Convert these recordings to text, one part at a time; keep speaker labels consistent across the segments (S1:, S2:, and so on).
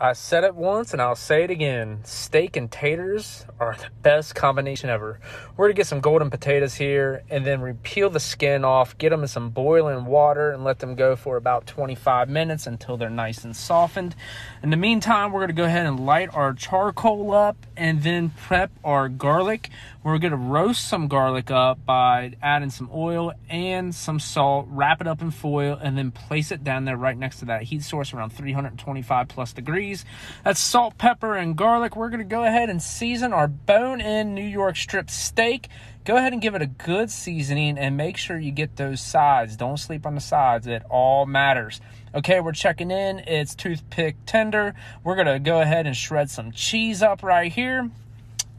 S1: I said it once and I'll say it again. Steak and taters are the best combination ever. We're gonna get some golden potatoes here and then peel the skin off, get them in some boiling water, and let them go for about 25 minutes until they're nice and softened. In the meantime, we're gonna go ahead and light our charcoal up and then prep our garlic. We're gonna roast some garlic up by adding some oil and some salt, wrap it up in foil, and then place it down there right next to that heat source around 325 plus degrees cheese. That's salt, pepper, and garlic. We're going to go ahead and season our bone in New York strip steak. Go ahead and give it a good seasoning and make sure you get those sides. Don't sleep on the sides, it all matters. Okay, we're checking in. It's toothpick tender. We're going to go ahead and shred some cheese up right here.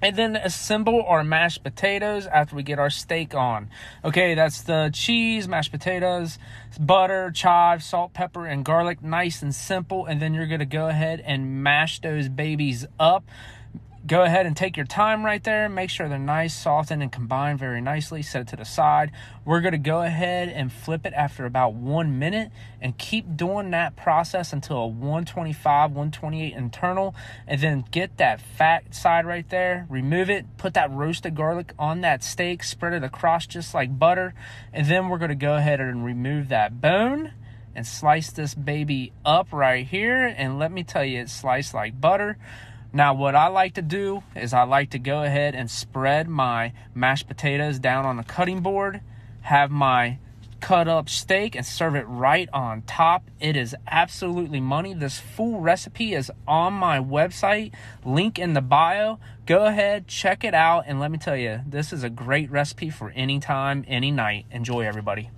S1: And then assemble our mashed potatoes after we get our steak on. Okay, that's the cheese, mashed potatoes, butter, chives, salt, pepper, and garlic. Nice and simple. And then you're going to go ahead and mash those babies up. Go ahead and take your time right there. Make sure they're nice, softened, and combined very nicely. Set it to the side. We're going to go ahead and flip it after about one minute and keep doing that process until a 125, 128 internal. And then get that fat side right there. Remove it. Put that roasted garlic on that steak. Spread it across just like butter. And then we're going to go ahead and remove that bone and slice this baby up right here. And let me tell you, it's sliced like butter. Now, what I like to do is I like to go ahead and spread my mashed potatoes down on a cutting board, have my cut up steak, and serve it right on top. It is absolutely money. This full recipe is on my website, link in the bio. Go ahead, check it out, and let me tell you, this is a great recipe for any time, any night. Enjoy, everybody.